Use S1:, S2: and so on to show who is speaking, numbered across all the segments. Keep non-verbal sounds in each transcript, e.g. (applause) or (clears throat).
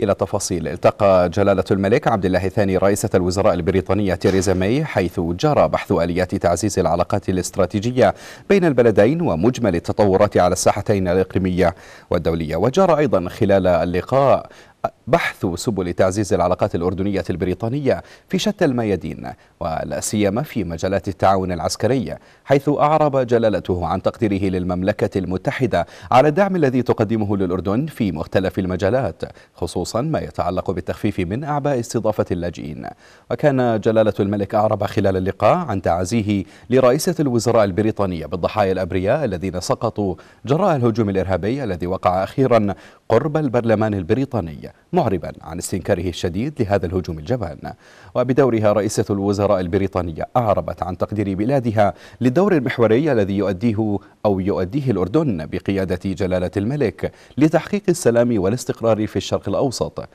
S1: إلى تفاصيل التقى جلالة الملك عبد الله الثاني رئيسة الوزراء البريطانية تيريزا ماي حيث جرى بحث آليات تعزيز العلاقات الاستراتيجية بين البلدين ومجمل التطورات على الساحتين الإقليمية والدولية وجرى أيضا خلال اللقاء بحث سبل تعزيز العلاقات الأردنية البريطانية في شتى الميادين ولا سيما في مجالات التعاون العسكري حيث أعرب جلالته عن تقديره للمملكة المتحدة على الدعم الذي تقدمه للأردن في مختلف المجالات خصوصا ما يتعلق بالتخفيف من أعباء استضافة اللاجئين وكان جلالة الملك أعرب خلال اللقاء عن تعازيه لرئيسة الوزراء البريطانية بالضحايا الأبرياء الذين سقطوا جراء الهجوم الإرهابي الذي وقع أخيرا قرب البرلمان البريطاني معربا عن استنكاره الشديد لهذا الهجوم الجبان وبدورها رئيسة الوزراء البريطانية أعربت عن تقدير بلادها للدور المحوري الذي يؤديه أو يؤديه الأردن بقيادة جلالة الملك لتحقيق السلام والاستقرار في الشرق الأوسط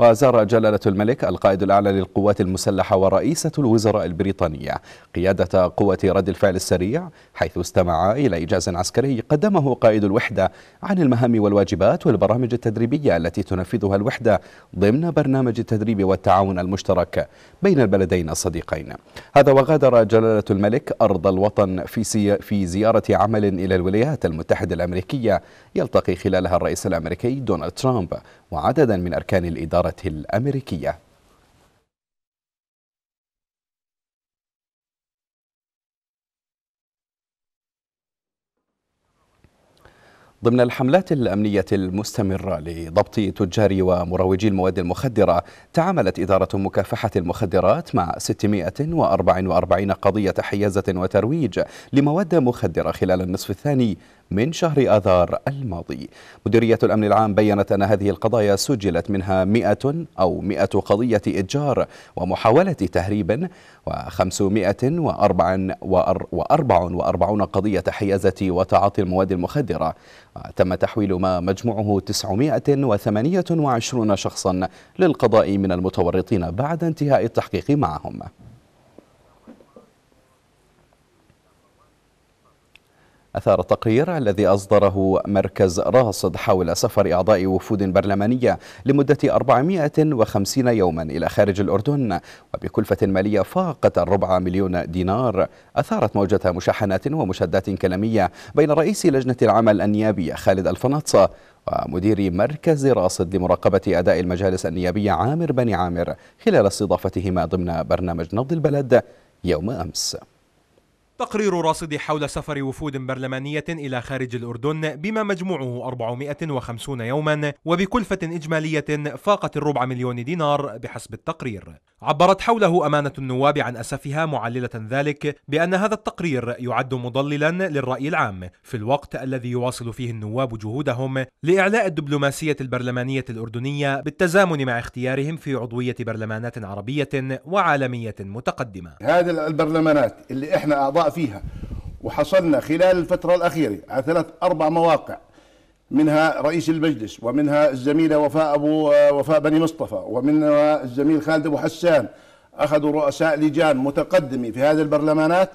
S1: وزار جلالة الملك القائد الأعلى للقوات المسلحة ورئيسة الوزراء البريطانية قيادة قوة رد الفعل السريع حيث استمع إلى إجاز عسكري قدمه قائد الوحدة عن المهام والواجبات والبرامج التدريبية التي تنفذها الوحدة ضمن برنامج التدريب والتعاون المشترك بين البلدين الصديقين هذا وغادر جلالة الملك أرض الوطن في, سي... في زيارة عمل إلى الولايات المتحدة الأمريكية يلتقي خلالها الرئيس الأمريكي دونالد ترامب وعددا من أركان الإدارة الإدارة الأمريكية ضمن الحملات الأمنية المستمرة لضبط تجار ومروجي المواد المخدرة تعاملت إدارة مكافحة المخدرات مع 644 قضية حيازة وترويج لمواد مخدرة خلال النصف الثاني من شهر آذار الماضي مديرية الأمن العام بيّنت أن هذه القضايا سجلت منها مئة أو مئة قضية إتجار ومحاولة تهريب و544 قضية حيازة وتعاطي المواد المخدرة تم تحويل ما مجموعه 928 شخصا للقضاء من المتورطين بعد انتهاء التحقيق معهم أثار التقرير الذي أصدره مركز راصد حول سفر أعضاء وفود برلمانية لمدة 450 يوما إلى خارج الأردن وبكلفة مالية فاقت الربع مليون دينار أثارت موجة مشاحنات ومشادات كلامية بين رئيس لجنة العمل النيابية خالد الفناطسة ومدير مركز راصد لمراقبة أداء المجالس النيابية عامر بني عامر خلال استضافتهما ضمن برنامج نبض البلد يوم أمس
S2: تقرير راصد حول سفر وفود برلمانية إلى خارج الأردن بما مجموعه 450 يوما وبكلفة إجمالية فاقت الربع مليون دينار بحسب التقرير عبرت حوله أمانة النواب عن أسفها معللة ذلك بأن هذا التقرير يعد مضللا للرأي العام في الوقت الذي يواصل فيه النواب جهودهم لإعلاء الدبلوماسية البرلمانية الأردنية بالتزامن مع اختيارهم في عضوية برلمانات عربية وعالمية متقدمة
S3: هذه البرلمانات اللي إحنا أعضاء فيها وحصلنا خلال الفترة الأخيرة على ثلاث أربع مواقع منها رئيس المجلس ومنها الزميله وفاء ابو آه، وفاء بني مصطفى ومنها الزميل خالد ابو حسان اخذوا رؤساء لجان متقدمه في هذه البرلمانات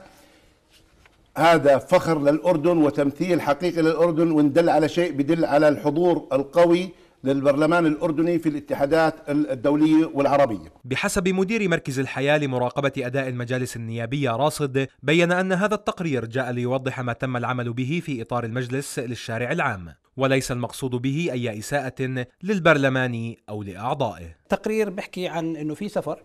S3: هذا فخر للاردن وتمثيل حقيقي للاردن وان دل على شيء بدل على الحضور القوي للبرلمان الأردني في الاتحادات الدولية والعربية
S2: بحسب مدير مركز الحياة لمراقبة أداء المجالس النيابية راصد بيّن أن هذا التقرير جاء ليوضح ما تم العمل به في إطار المجلس للشارع العام وليس المقصود به أي إساءة للبرلمان أو لأعضائه
S4: تقرير بحكي عن أنه في سفر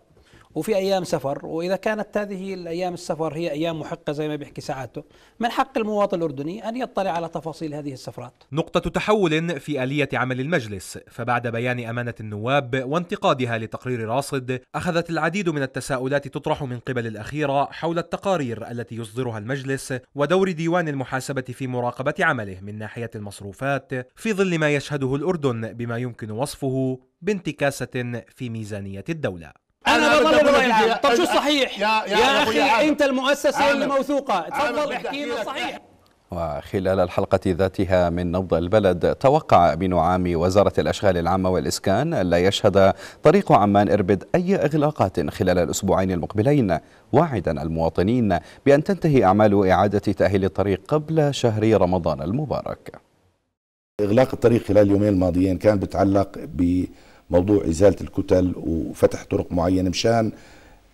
S4: وفي ايام سفر واذا كانت هذه الايام السفر هي ايام محقه زي ما بيحكي سعادته من حق المواطن الاردني ان يطلع على تفاصيل هذه السفرات
S2: نقطه تحول في اليه عمل المجلس فبعد بيان امانه النواب وانتقادها لتقرير راصد اخذت العديد من التساؤلات تطرح من قبل الاخيره حول التقارير التي يصدرها المجلس ودور ديوان المحاسبه في مراقبه عمله من ناحيه المصروفات في ظل ما يشهده الاردن بما يمكن وصفه بانتكاسه في ميزانيه الدوله
S4: انا بضل الراي العام طب شو الصحيح يا, يا, يا اخي انت المؤسسه الموثوقه اللي موثوقه تفضل احكي لي الصحيح
S2: وخلال الحلقة
S1: ذاتها من نبض البلد توقع أمين عام وزارة الأشغال العامة والإسكان لا يشهد طريق عمان إربد أي إغلاقات خلال الأسبوعين المقبلين واعدا المواطنين بأن تنتهي أعمال إعادة تأهيل الطريق قبل شهر رمضان المبارك إغلاق الطريق خلال اليومين الماضيين كان بتعلق ب موضوع ازاله الكتل وفتح طرق معينه مشان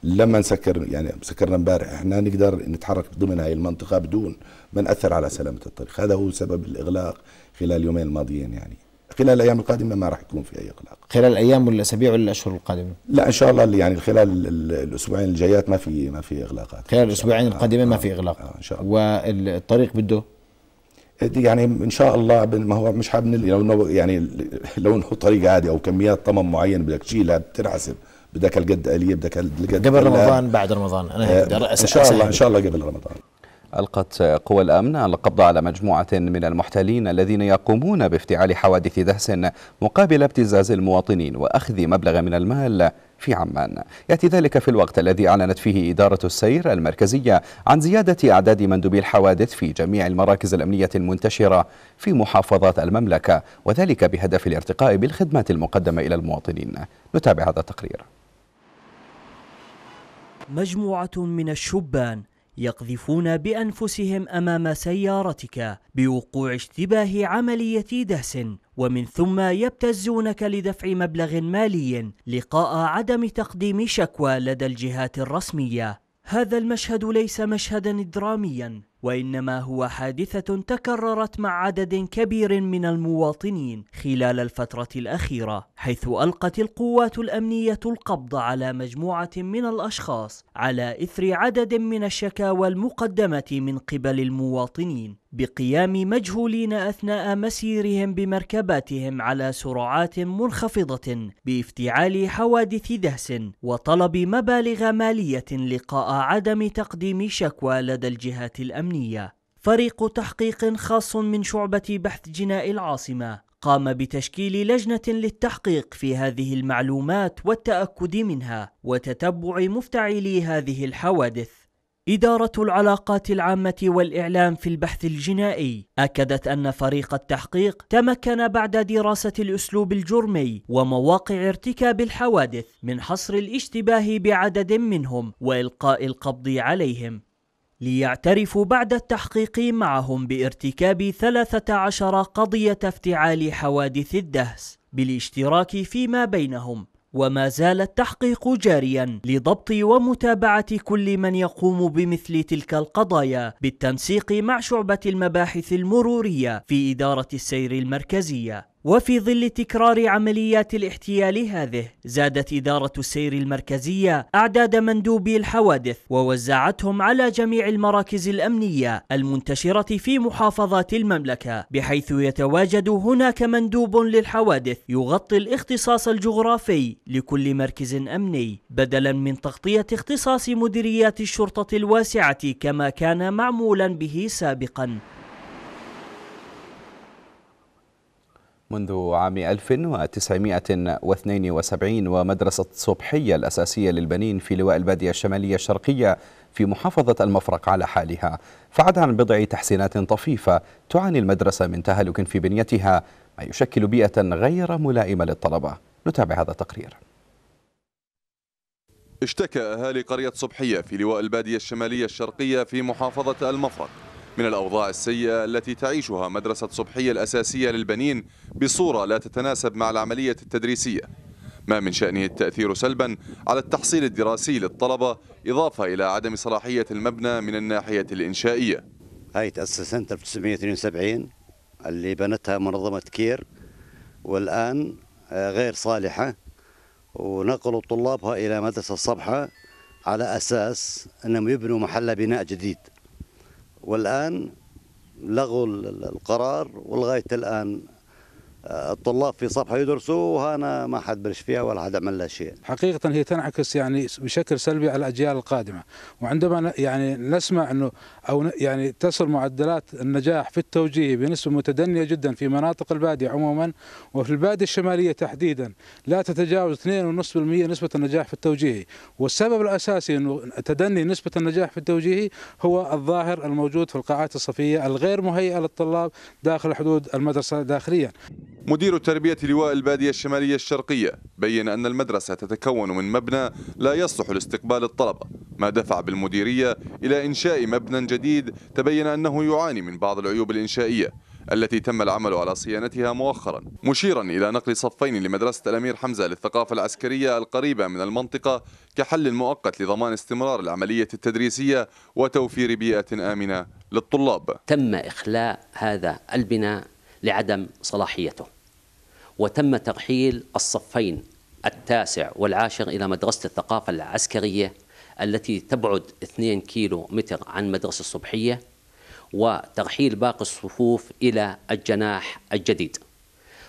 S1: لما نسكر يعني سكرنا امبارح احنا نقدر نتحرك ضمن هاي المنطقه بدون ما ناثر على سلامه الطريق هذا هو سبب
S3: الاغلاق خلال اليومين الماضيين يعني خلال الايام القادمه ما راح يكون في اي اغلاق خلال الايام والاسابيع ولا الاشهر القادمه لا ان شاء الله يعني خلال الاسبوعين الجايات ما في ما في اغلاقات خلال الاسبوعين القادمه آه ما في اغلاق آه ان شاء الله والطريق بده يعني ان شاء الله ما هو مش حابب لو يعني لو نحط طريق عادي او كميات طمم معين بدك تشيلها بتنحسب بدك القد اليه بدك القد قبل رمضان بعد رمضان انا آه ان شاء الله ان شاء الله
S1: قبل رمضان ألقت قوى الأمن القبض على مجموعة من المحتلين الذين يقومون بافتعال حوادث دهس مقابل ابتزاز المواطنين وأخذ مبلغ من المال في عمان يأتي ذلك في الوقت الذي أعلنت فيه إدارة السير المركزية عن زيادة أعداد مندوبي الحوادث في جميع المراكز الأمنية المنتشرة في محافظات المملكة وذلك بهدف الارتقاء بالخدمات المقدمة إلى المواطنين نتابع هذا التقرير
S5: مجموعة من الشبان يقذفون بانفسهم امام سيارتك بوقوع اشتباه عمليه دهس ومن ثم يبتزونك لدفع مبلغ مالي لقاء عدم تقديم شكوى لدى الجهات الرسميه هذا المشهد ليس مشهدا دراميا وانما هو حادثه تكررت مع عدد كبير من المواطنين خلال الفتره الاخيره حيث القت القوات الامنيه القبض على مجموعه من الاشخاص على اثر عدد من الشكاوى المقدمه من قبل المواطنين بقيام مجهولين اثناء مسيرهم بمركباتهم على سرعات منخفضه بافتعال حوادث دهس وطلب مبالغ ماليه لقاء عدم تقديم شكوى لدى الجهات الامنيه فريق تحقيق خاص من شعبه بحث جناء العاصمه قام بتشكيل لجنة للتحقيق في هذه المعلومات والتأكد منها وتتبع مفتعلي هذه الحوادث إدارة العلاقات العامة والإعلام في البحث الجنائي أكدت أن فريق التحقيق تمكن بعد دراسة الأسلوب الجرمي ومواقع ارتكاب الحوادث من حصر الاشتباه بعدد منهم وإلقاء القبض عليهم ليعترفوا بعد التحقيق معهم بارتكاب 13 قضية افتعال حوادث الدهس بالاشتراك فيما بينهم وما زال التحقيق جاريا لضبط ومتابعة كل من يقوم بمثل تلك القضايا بالتنسيق مع شعبة المباحث المرورية في إدارة السير المركزية وفي ظل تكرار عمليات الاحتيال هذه زادت إدارة السير المركزية أعداد مندوبي الحوادث ووزعتهم على جميع المراكز الأمنية المنتشرة في محافظات المملكة بحيث يتواجد هناك مندوب للحوادث يغطي الاختصاص الجغرافي لكل مركز أمني بدلا من تغطية اختصاص مديريات الشرطة الواسعة كما كان معمولا به سابقا
S1: منذ عام 1972 ومدرسة صبحية الأساسية للبنين في لواء البادية الشمالية الشرقية في محافظة المفرق على حالها فعد عن بضع تحسينات طفيفة تعاني المدرسة من تهلك في بنيتها ما يشكل بيئة غير ملائمة للطلبة نتابع هذا التقرير
S6: اشتكى أهالي قرية صبحية في لواء البادية الشمالية الشرقية في محافظة المفرق من الأوضاع السيئة التي تعيشها مدرسة صبحية الأساسية للبنين بصورة لا تتناسب مع العملية التدريسية ما من شأنه التأثير سلبا على التحصيل الدراسي للطلبة إضافة إلى عدم صلاحية المبنى من الناحية الإنشائية
S7: هاي تأسس سنة 1972 اللي بنتها منظمة كير والآن آه، غير صالحة ونقلوا طلابها إلى مدرسة الصبحة على أساس أنهم يبنوا محل بناء جديد والآن لغوا القرار ولغاية الآن الطلاب في صفحه يدرسوا وهنا ما حد برش فيها
S8: ولا حد عمل لها شيء.
S2: حقيقه هي تنعكس يعني بشكل سلبي على الاجيال القادمه، وعندما يعني نسمع انه او يعني تصل معدلات النجاح في التوجيه بنسبه متدنيه جدا في مناطق الباديه عموما وفي الباديه الشماليه تحديدا لا تتجاوز 2.5% نسبه النجاح في التوجيهي، والسبب الاساسي انه تدني نسبه النجاح في التوجيهي هو الظاهر الموجود في القاعات الصفيه الغير مهيئه للطلاب داخل حدود المدرسه داخليا.
S6: مدير التربية لواء البادية الشمالية الشرقية بين أن المدرسة تتكون من مبنى لا يصلح لاستقبال الطلبة ما دفع بالمديرية إلى إنشاء مبنى جديد تبين أنه يعاني من بعض العيوب الإنشائية التي تم العمل على صيانتها مؤخرا مشيرا إلى نقل صفين لمدرسة الأمير حمزة للثقافة العسكرية القريبة من المنطقة كحل مؤقت لضمان استمرار العملية التدريسية وتوفير بيئة آمنة للطلاب تم
S4: إخلاء هذا البناء لعدم صلاحيته وتم ترحيل الصفين التاسع والعاشر إلى مدرسة الثقافة العسكرية التي تبعد 2 كيلو متر عن مدرسة الصبحية وترحيل باقي الصفوف إلى الجناح الجديد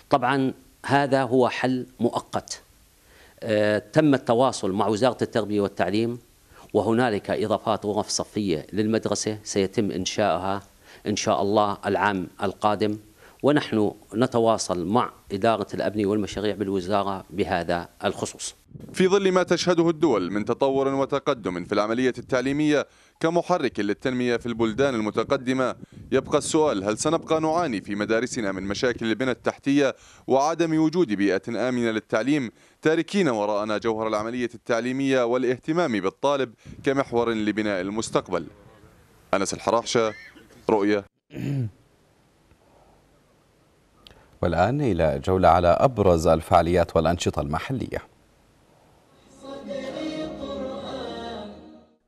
S4: طبعا هذا هو حل مؤقت آه، تم التواصل مع وزارة التربية والتعليم وهنالك إضافات غرف صفية للمدرسة سيتم إنشائها إن شاء الله العام القادم ونحن نتواصل مع إدارة الأبنية والمشاريع بالوزارة بهذا
S6: الخصوص في ظل ما تشهده الدول من تطور وتقدم في العملية التعليمية كمحرك للتنمية في البلدان المتقدمة يبقى السؤال هل سنبقى نعاني في مدارسنا من مشاكل البنى التحتية وعدم وجود بيئة آمنة للتعليم تاركين وراءنا جوهر العملية التعليمية والاهتمام بالطالب كمحور لبناء المستقبل أنس الحراحشة رؤية (clears throat)
S1: والآن إلى جولة على أبرز الفعاليات والأنشطة المحلية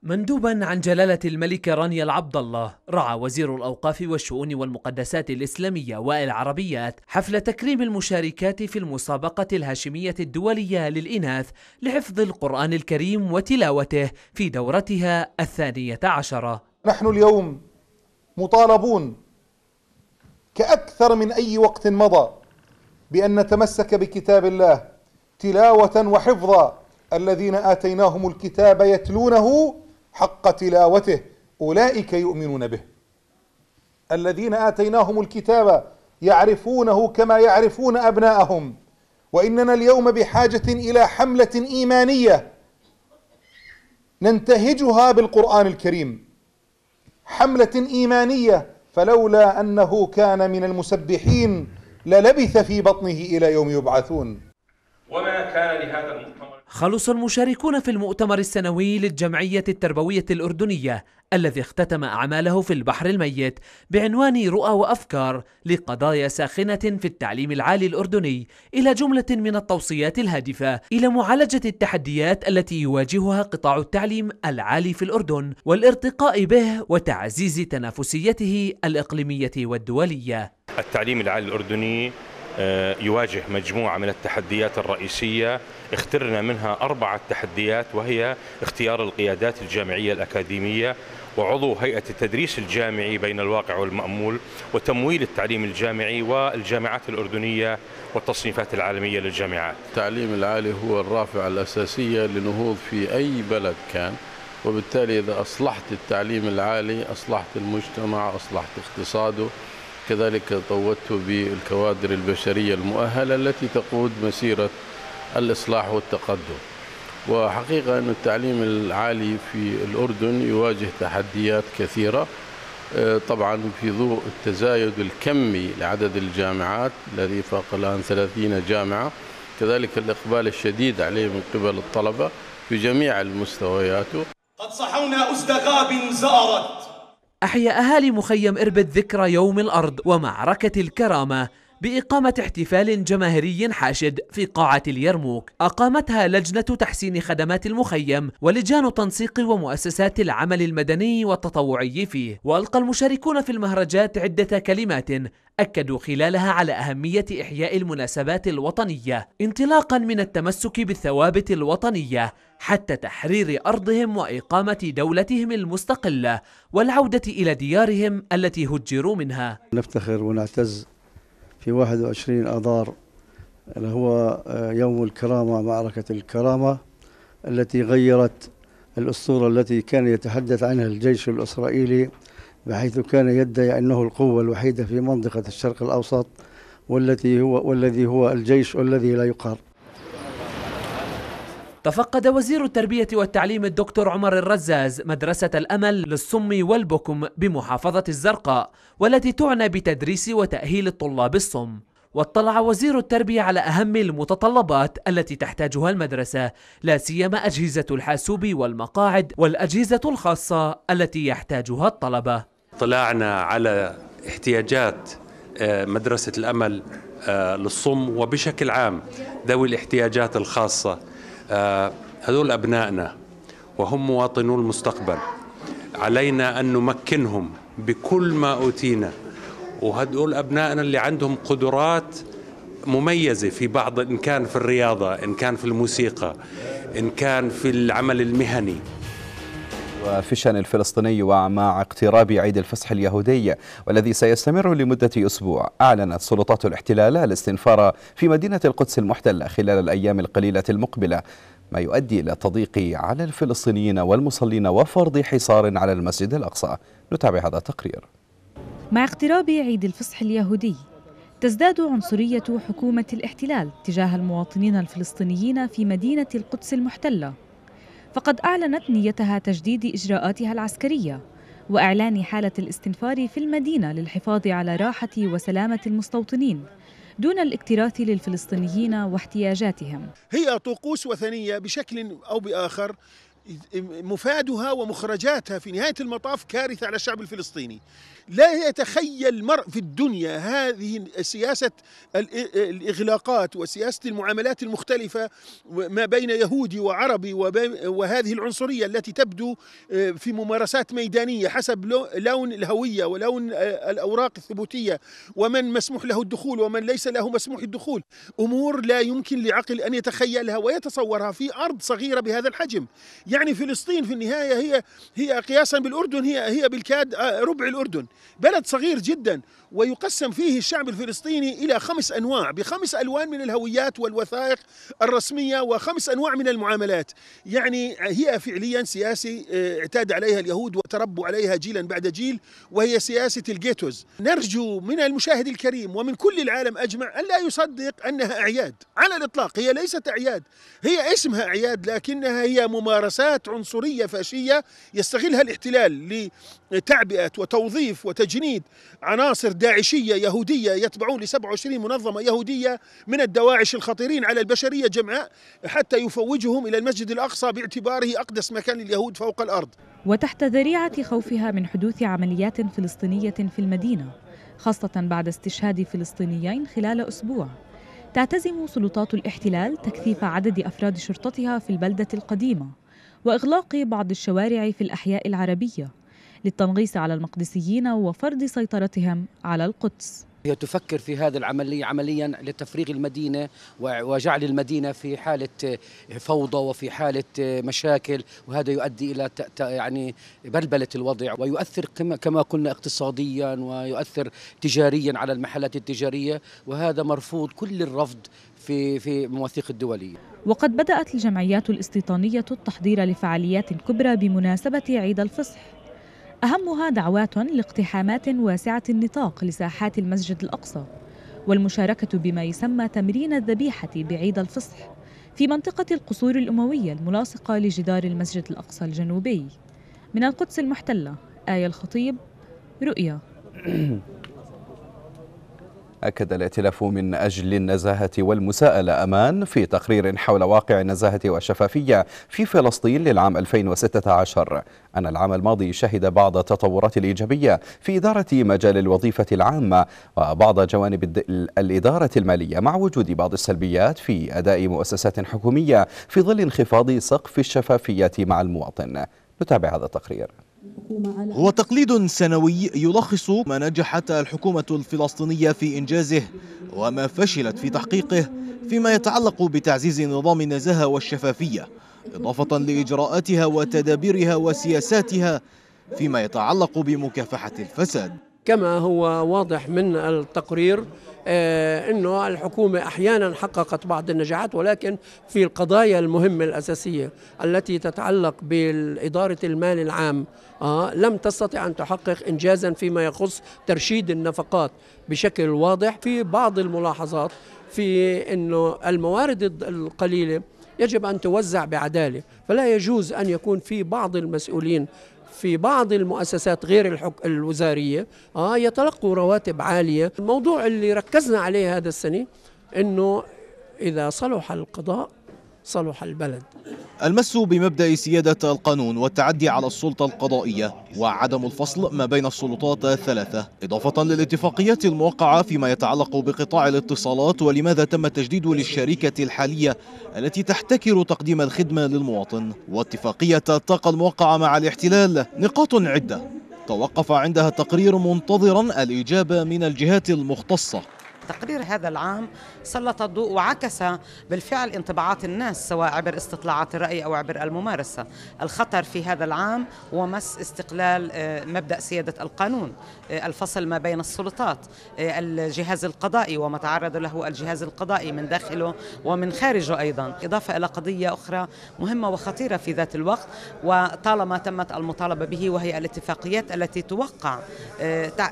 S4: مندوبا عن جلالة الملك رانيا العبد الله رعى وزير الأوقاف والشؤون والمقدسات الإسلامية وائل حفل تكريم المشاركات في المسابقة الهاشمية الدولية للإناث لحفظ القرآن الكريم وتلاوته في دورتها الثانية عشرة
S3: نحن اليوم مطالبون كأكثر من أي وقت مضى بأن نتمسك بكتاب الله تلاوة وحفظا الذين آتيناهم الكتاب يتلونه حق تلاوته أولئك يؤمنون به الذين آتيناهم الكتاب يعرفونه كما يعرفون أبناءهم وإننا اليوم بحاجة إلى حملة إيمانية ننتهجها بالقرآن الكريم حملة إيمانية فلولا أنه كان من المسبحين للبث في بطنه إلى يوم يبعثون وما كان
S2: لهذا المؤمن
S4: خلص المشاركون في المؤتمر السنوي للجمعية التربوية الأردنية الذي اختتم أعماله في البحر الميت بعنوان رؤى وأفكار لقضايا ساخنة في التعليم العالي الأردني إلى جملة من التوصيات الهادفة إلى معالجة التحديات التي يواجهها قطاع التعليم العالي في الأردن والارتقاء به وتعزيز تنافسيته الإقليمية والدولية
S2: التعليم العالي الأردني آه، يواجه مجموعة من التحديات الرئيسية اخترنا منها أربعة تحديات وهي اختيار القيادات الجامعية الأكاديمية وعضو هيئة التدريس الجامعي بين الواقع والمأمول وتمويل التعليم الجامعي والجامعات الأردنية والتصنيفات
S3: العالمية للجامعات
S2: التعليم العالي
S3: هو الرافعة الأساسية لنهوض في أي بلد كان وبالتالي إذا أصلحت التعليم العالي أصلحت المجتمع أصلحت اقتصاده كذلك طوته بالكوادر البشرية المؤهلة التي تقود مسيرة الإصلاح والتقدم وحقيقة أن التعليم العالي في الأردن يواجه تحديات كثيرة آه، طبعا في ضوء التزايد الكمي لعدد الجامعات الذي فاق الآن 30 جامعة كذلك الإقبال الشديد عليه من قبل الطلبة في جميع المستويات
S7: قد صحونا أسد غاب زأرت
S3: أحيا أهالي
S4: مخيم إربد ذكرى يوم الأرض ومعركة الكرامة بإقامة احتفال جماهيري حاشد في قاعة اليرموك أقامتها لجنة تحسين خدمات المخيم ولجان تنسيق ومؤسسات العمل المدني والتطوعي فيه وألقى المشاركون في المهرجات عدة كلمات أكدوا خلالها على أهمية إحياء المناسبات الوطنية انطلاقا من التمسك بالثوابت الوطنية حتى تحرير أرضهم وإقامة دولتهم المستقلة والعودة إلى ديارهم التي هجروا منها
S9: نفتخر ونعتز في 21 أذار اللي هو آه، يوم الكرامة معركة الكرامة التي غيرت الأسطورة التي كان يتحدث عنها الجيش الإسرائيلي بحيث كان يدعي أنه القوة الوحيدة في منطقة الشرق الأوسط والتي هو والذي هو الجيش الذي لا يقهر
S4: تفقد وزير التربية والتعليم الدكتور عمر الرزاز مدرسة الأمل للصم والبكم بمحافظة الزرقاء والتي تعنى بتدريس وتأهيل الطلاب الصم واطلع وزير التربية على أهم المتطلبات التي تحتاجها المدرسة لا سيما أجهزة الحاسوب والمقاعد والأجهزة الخاصة التي يحتاجها الطلبة
S2: طلعنا على احتياجات آه، مدرسة الأمل آه، للصم وبشكل عام ذوي الاحتياجات الخاصة آه، هذول أبنائنا وهم مواطنو المستقبل علينا أن نمكنهم بكل ما أوتينا وهدول أبنائنا اللي عندهم قدرات مميزة في بعض إن كان في الرياضة إن كان في الموسيقى إن كان في العمل المهني
S1: وفشن الفلسطيني ومع اقتراب عيد الفصح اليهودي والذي سيستمر لمدة أسبوع أعلنت سلطات الاحتلال الاستنفار في مدينة القدس المحتلة خلال الأيام القليلة المقبلة ما يؤدي إلى التضييق على الفلسطينيين والمصلين وفرض حصار على المسجد الأقصى نتابع هذا التقرير
S9: مع اقتراب عيد الفصح اليهودي تزداد عنصرية حكومة الاحتلال تجاه المواطنين الفلسطينيين في مدينة القدس المحتلة فقد أعلنت نيتها تجديد إجراءاتها العسكرية وإعلان حالة الاستنفار في المدينة للحفاظ على راحة وسلامة المستوطنين دون الاكتراث للفلسطينيين واحتياجاتهم
S3: هي طقوس وثنية بشكل أو بآخر مفادها ومخرجاتها في نهاية المطاف كارثة على الشعب الفلسطيني لا يتخيل مرء في الدنيا هذه سياسة الإغلاقات وسياسة المعاملات المختلفة ما بين يهودي وعربي وهذه العنصرية التي تبدو آه، في ممارسات ميدانية حسب لون الهوية ولون آه، الأوراق الثبوتية ومن مسموح له الدخول ومن ليس له مسموح الدخول أمور لا يمكن لعقل أن يتخيلها ويتصورها في أرض صغيرة بهذا الحجم يعني فلسطين في النهاية هي هي قياسا بالأردن هي هي بالكاد آه، ربع الأردن بلد صغير جدا ويقسم فيه الشعب الفلسطيني إلى خمس أنواع بخمس ألوان من الهويات والوثائق الرسمية وخمس أنواع من المعاملات يعني هي فعليا سياسة آه، اعتاد عليها اليهود وتربوا عليها جيلا بعد جيل وهي سياسة الجيتوز نرجو من المشاهد الكريم ومن كل العالم أجمع أن لا يصدق أنها أعياد على الإطلاق هي ليست أعياد هي اسمها أعياد لكنها هي ممارسات عنصرية فاشية يستغلها الاحتلال لتعبئة وتوظيف تخويف وتجنيد عناصر داعشية يهودية يتبعون ل 27 منظمة يهودية من الدواعش الخطيرين على البشرية جمعاء حتى يفوجهم إلى المسجد الأقصى باعتباره أقدس مكان لليهود فوق الأرض
S9: وتحت ذريعة خوفها من حدوث عمليات فلسطينية في المدينة خاصة بعد استشهاد فلسطينيين خلال أسبوع تعتزم سلطات الاحتلال تكثيف عدد أفراد شرطتها في البلدة القديمة وإغلاق بعض الشوارع في الأحياء العربية للتنغيص على المقدسيين وفرض سيطرتهم على القدس
S4: هي تفكر في هذه العملية عمليا لتفريغ المدينة وجعل المدينة في حالة آه، فوضى وفي حالة آه، مشاكل وهذا يؤدي إلى يعني بلبلة الوضع ويؤثر كما قلنا اقتصاديا ويؤثر تجاريا على المحلات التجارية وهذا مرفوض كل الرفض في في مواثيق الدولية
S9: وقد بدأت الجمعيات الاستيطانية التحضير لفعاليات كبرى بمناسبة عيد الفصح أهمها دعوات لاقتحامات واسعة النطاق لساحات المسجد الأقصى والمشاركة بما يسمى تمرين الذبيحة بعيد الفصح في منطقة القصور الأموية الملاصقة لجدار المسجد الأقصى الجنوبي من القدس المحتلة آية الخطيب رؤيا (clears throat)
S1: أكد الائتلاف من أجل النزاهة والمساءلة أمان في تقرير حول واقع النزاهة والشفافية في فلسطين للعام 2016 أن العام الماضي شهد بعض التطورات الإيجابية في إدارة مجال الوظيفة العامة وبعض جوانب الإدارة المالية مع وجود بعض السلبيات في أداء مؤسسات حكومية في ظل انخفاض سقف الشفافية مع المواطن نتابع هذا التقرير
S7: هو تقليد سنوي يلخص ما نجحت الحكومة الفلسطينية في إنجازه وما فشلت في تحقيقه فيما يتعلق بتعزيز نظام النزاهة والشفافية إضافة لإجراءاتها وتدابيرها وسياساتها فيما يتعلق بمكافحة الفساد
S4: كما هو واضح من التقرير آه، انه الحكومه احيانا حققت بعض النجاحات ولكن في القضايا المهمه الاساسيه التي تتعلق باداره المال العام آه لم تستطع ان تحقق انجازا فيما يخص ترشيد النفقات بشكل واضح في بعض الملاحظات في انه الموارد القليله يجب ان توزع بعداله فلا يجوز ان يكون في بعض المسؤولين في بعض المؤسسات غير الحك... الوزارية آه يتلقوا رواتب عالية الموضوع اللي ركزنا عليه هذا السنة أنه إذا صلح القضاء صلح البلد
S7: المس بمبدأ سيادة القانون والتعدي على السلطة القضائية وعدم الفصل ما بين السلطات الثلاثة إضافة للاتفاقيات الموقعة فيما يتعلق بقطاع الاتصالات ولماذا تم التجديد للشركة الحالية التي تحتكر تقديم الخدمة للمواطن واتفاقية الطاقة الموقعة مع الاحتلال نقاط عدة توقف عندها تقرير منتظرا الإجابة من الجهات المختصة
S9: تقرير هذا العام سلط الضوء وعكس بالفعل انطباعات الناس سواء عبر استطلاعات الرأي أو عبر الممارسة الخطر في هذا العام هو مس استقلال آه، مبدأ سيادة القانون آه، الفصل ما بين السلطات آه، الجهاز القضائي وما تعرض له الجهاز القضائي من داخله ومن خارجه أيضا إضافة إلى قضية أخرى مهمة وخطيرة في ذات الوقت وطالما تمت المطالبة به وهي الاتفاقيات التي توقع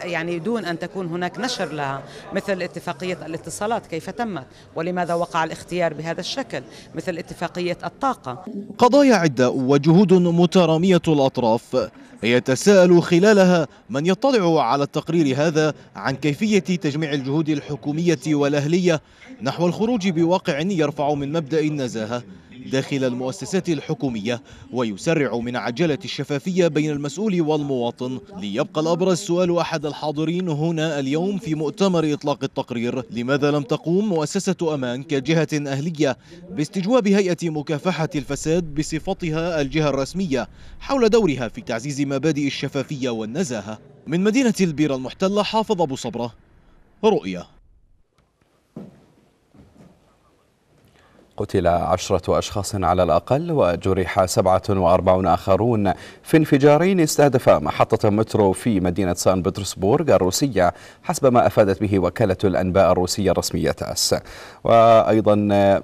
S9: يعني دون أن تكون هناك نشر لها مثل اتفاق اتفاقية الاتصالات كيف تمت ولماذا وقع الاختيار بهذا الشكل مثل اتفاقية الطاقة
S7: قضايا عدة وجهود مترامية الأطراف يتساءل خلالها من يطلع على التقرير هذا عن كيفية تجميع الجهود الحكومية والأهلية نحو الخروج بواقع يرفع من مبدأ النزاهة داخل المؤسسات الحكومية ويسرع من عجلة الشفافية بين المسؤول والمواطن ليبقى الأبرز سؤال أحد الحاضرين هنا اليوم في مؤتمر إطلاق التقرير لماذا لم تقوم مؤسسة أمان كجهة أهلية باستجواب هيئة مكافحة الفساد بصفتها الجهة الرسمية حول دورها في تعزيز مبادئ الشفافية والنزاهة من مدينة البيرة المحتلة حافظ أبو صبرة رؤية
S1: قتل عشرة أشخاص على الأقل وجرح 47 آخرون في انفجارين استهدف محطة مترو في مدينة سان بطرسبورغ الروسية حسب ما أفادت به وكالة الأنباء الروسية الرسمية تاس وأيضا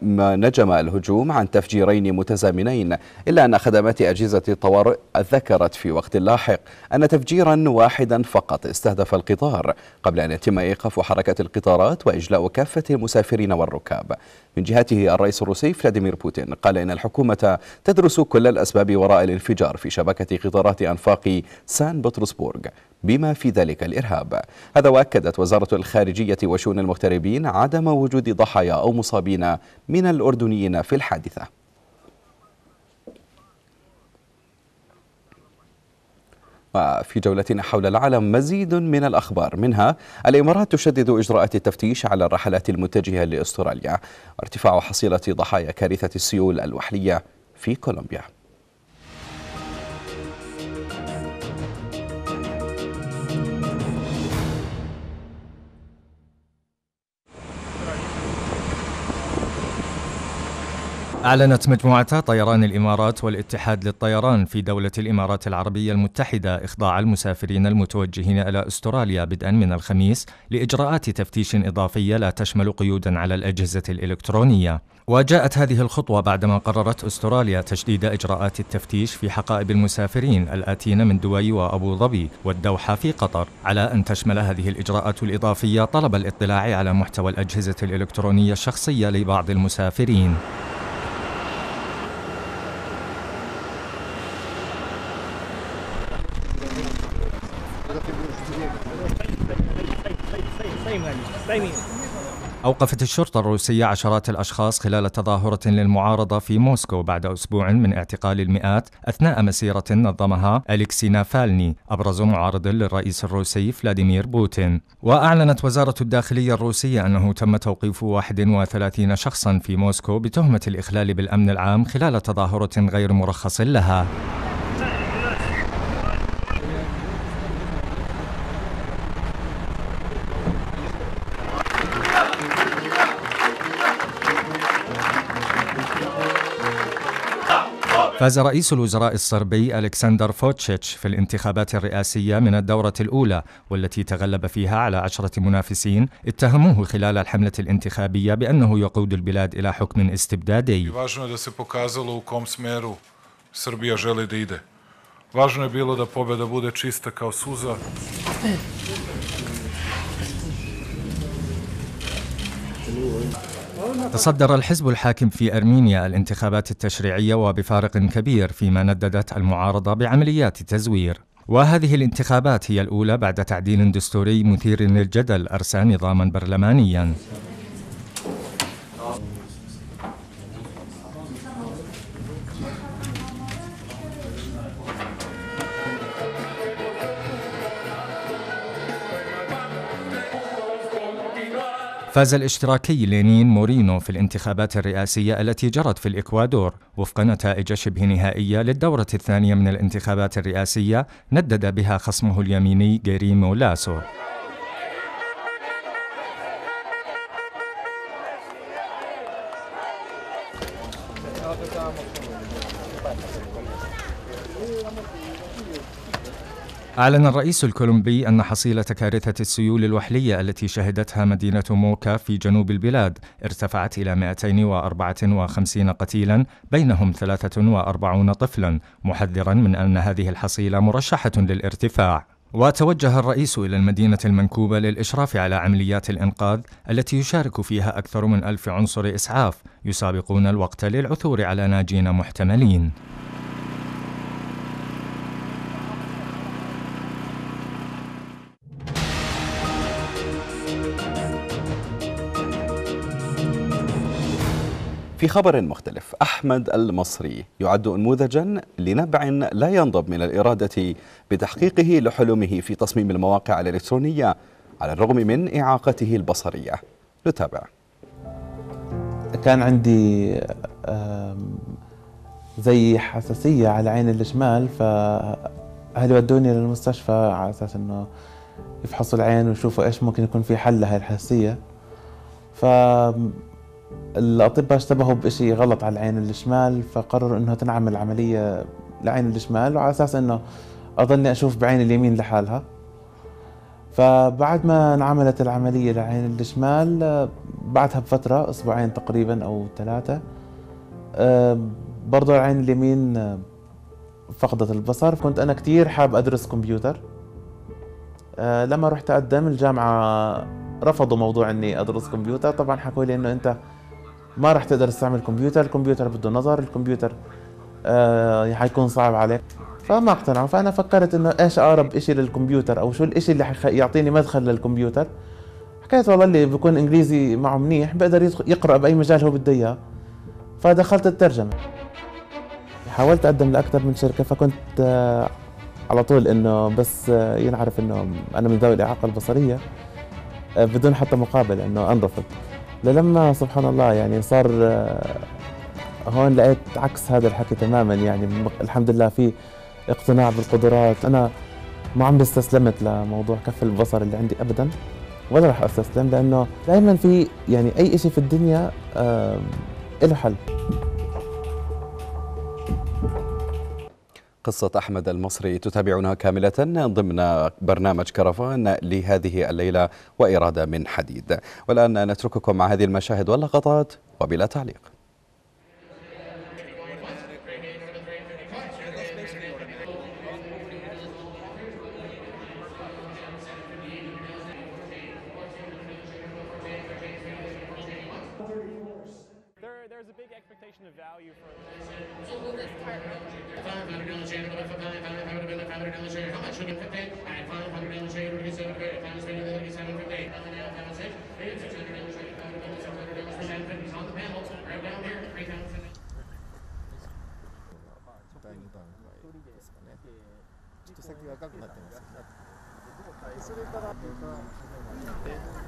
S1: ما نجم الهجوم عن تفجيرين متزامنين إلا أن خدمات أجهزة الطوارئ ذكرت في وقت لاحق أن تفجيرا واحدا فقط استهدف القطار قبل أن يتم إيقاف حركة القطارات وإجلاء كافة المسافرين والركاب من جهته الرئيس الروسي فلاديمير بوتين قال إن الحكومة تدرس كل الأسباب وراء الانفجار في شبكة قطارات أنفاق سان بطرسبورغ بما في ذلك الإرهاب هذا وأكدت وزارة الخارجية وشؤون المغتربين عدم وجود ضحايا أو مصابين من الأردنيين في الحادثة وفي جولتنا حول العالم مزيد من الأخبار منها الإمارات تشدد إجراءات التفتيش على الرحلات المتجهة لأستراليا وارتفاع حصيلة ضحايا كارثة السيول الوحلية في كولومبيا
S10: أعلنت مجموعة طيران الإمارات والاتحاد للطيران في دولة الإمارات العربية المتحدة إخضاع المسافرين المتوجهين إلى أستراليا بدءا من الخميس لإجراءات تفتيش إضافية لا تشمل قيودا على الأجهزة الإلكترونية وجاءت هذه الخطوة بعدما قررت أستراليا تشديد إجراءات التفتيش في حقائب المسافرين الآتين من دبي وأبو ظبي والدوحة في قطر على أن تشمل هذه الإجراءات الإضافية طلب الاطلاع على محتوى الأجهزة الإلكترونية الشخصية لبعض المسافرين أوقفت الشرطة الروسية عشرات الأشخاص خلال تظاهرة للمعارضة في موسكو بعد أسبوع من اعتقال المئات أثناء مسيرة نظمها أليكسي نافالني أبرز معارض للرئيس الروسي فلاديمير بوتين وأعلنت وزارة الداخلية الروسية أنه تم توقيف 31 شخصا في موسكو بتهمة الإخلال بالأمن العام خلال تظاهرة غير مرخص لها فاز رئيس الوزراء الصربي ألكسندر فوتشيتش في الانتخابات الرئاسية من الدورة الأولى والتي تغلب فيها على عشرة منافسين اتهموه خلال الحملة الانتخابية بأنه يقود البلاد إلى حكم استبدادي Thank you. تصدر الحزب الحاكم في أرمينيا الانتخابات التشريعية وبفارق كبير فيما نددت المعارضة بعمليات تزوير وهذه الانتخابات هي الأولى بعد تعديل دستوري مثير للجدل أرسى نظاما برلمانيا فاز الاشتراكي لينين مورينو في الانتخابات الرئاسية التي جرت في الإكوادور وفق نتائج شبه نهائية للدورة الثانية من الانتخابات الرئاسية ندد بها خصمه اليميني جيريمو لاسو أعلن الرئيس الكولومبي أن حصيلة كارثة السيول الوحلية التي شهدتها مدينة موكا في جنوب البلاد ارتفعت إلى 254 قتيلا بينهم 43 طفلا محذرا من أن هذه الحصيلة مرشحة للارتفاع وتوجه الرئيس إلى المدينة المنكوبة للإشراف على عمليات الإنقاذ التي يشارك فيها أكثر من ألف عنصر إسعاف يسابقون الوقت للعثور على ناجين محتملين
S1: في خبر مختلف أحمد المصري يعد أنموذجا لنبع لا ينضب من الإرادة بتحقيقه لحلمه في تصميم المواقع الإلكترونية على الرغم من إعاقته البصرية
S8: نتابع كان عندي زي حساسية على عين الشمال فأهلي ودوني للمستشفى على أساس أنه يفحصوا العين ويشوفوا إيش ممكن يكون في حل لهي الحساسية ف الأطباء اشتبهوا بشيء غلط على العين الشمال فقرروا إنه تنعمل عملية لعين الشمال وعلى أساس إنه أضلني أشوف بعين اليمين لحالها فبعد ما انعملت العملية لعين الشمال بعدها بفترة أسبوعين تقريبا أو ثلاثة آه، برضو العين اليمين آه، فقدت البصر كنت أنا كتير حاب أدرس كمبيوتر آه، لما رحت أقدم الجامعة رفضوا موضوع إني أدرس كمبيوتر طبعا حكوا لي إنه أنت ما رح تقدر تستعمل كمبيوتر الكمبيوتر بده نظر الكمبيوتر آه حيكون صعب عليك فما اقتنعوا فانا فكرت انه ايش اقرب شيء للكمبيوتر او شو الشيء اللي يعطيني مدخل للكمبيوتر حكيت والله اللي بكون انجليزي معه منيح بقدر يقرا باي مجال هو بده اياه فدخلت الترجمه حاولت اقدم لاكثر من شركه فكنت آه على طول انه بس آه ينعرف انه انا من ذوي الاعاقه البصريه آه، بدون حتى مقابل انه انرفض للما سبحان الله يعني صار آه، هون لقيت عكس هذا الحكي تماما يعني الحمد لله في اقتناع بالقدرات انا ما عمري استسلمت لموضوع كف البصر اللي عندي ابدا ولا راح استسلم لانه دائما في يعني اي شيء في الدنيا له حل
S1: قصة أحمد المصري تتابعنا كاملة ضمن برنامج كرفان لهذه الليلة وإرادة من حديد والآن نترككم مع هذه المشاهد واللقطات وبلا تعليق
S3: 先が赤くなってますね。それから、えー